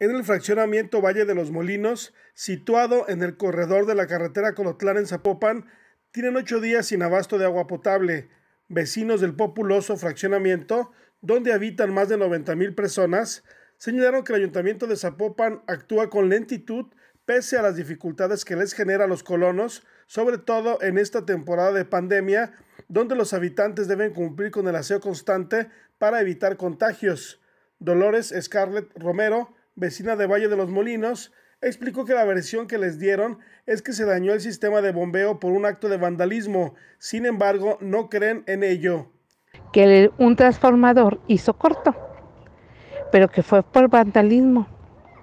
en el fraccionamiento Valle de los Molinos, situado en el corredor de la carretera Colotlán en Zapopan, tienen ocho días sin abasto de agua potable. Vecinos del populoso fraccionamiento, donde habitan más de 90.000 personas, señalaron que el ayuntamiento de Zapopan actúa con lentitud pese a las dificultades que les genera a los colonos, sobre todo en esta temporada de pandemia, donde los habitantes deben cumplir con el aseo constante para evitar contagios. Dolores Scarlett Romero, vecina de Valle de los Molinos, explicó que la versión que les dieron es que se dañó el sistema de bombeo por un acto de vandalismo, sin embargo no creen en ello. Que un transformador hizo corto, pero que fue por vandalismo.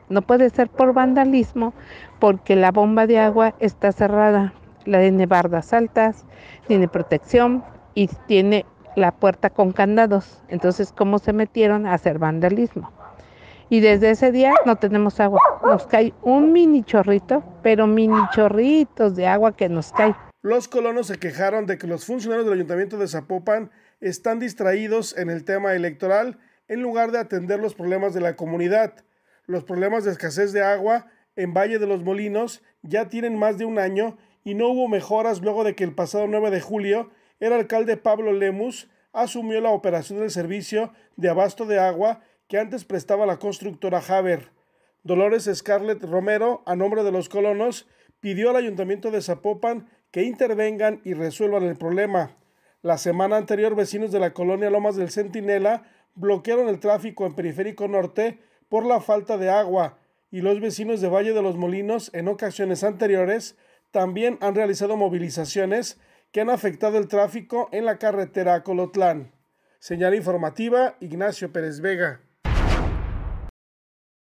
No puede ser por vandalismo porque la bomba de agua está cerrada, la tiene bardas altas, tiene protección y tiene la puerta con candados. Entonces, ¿cómo se metieron a hacer vandalismo? y desde ese día no tenemos agua. Nos cae un mini chorrito, pero mini chorritos de agua que nos cae. Los colonos se quejaron de que los funcionarios del ayuntamiento de Zapopan están distraídos en el tema electoral en lugar de atender los problemas de la comunidad. Los problemas de escasez de agua en Valle de los Molinos ya tienen más de un año y no hubo mejoras luego de que el pasado 9 de julio el alcalde Pablo Lemus asumió la operación del servicio de abasto de agua que antes prestaba la constructora Haber. Dolores Scarlett Romero, a nombre de los colonos, pidió al ayuntamiento de Zapopan que intervengan y resuelvan el problema. La semana anterior, vecinos de la colonia Lomas del Centinela bloquearon el tráfico en Periférico Norte por la falta de agua y los vecinos de Valle de los Molinos, en ocasiones anteriores, también han realizado movilizaciones que han afectado el tráfico en la carretera a Colotlán. Señal informativa, Ignacio Pérez Vega.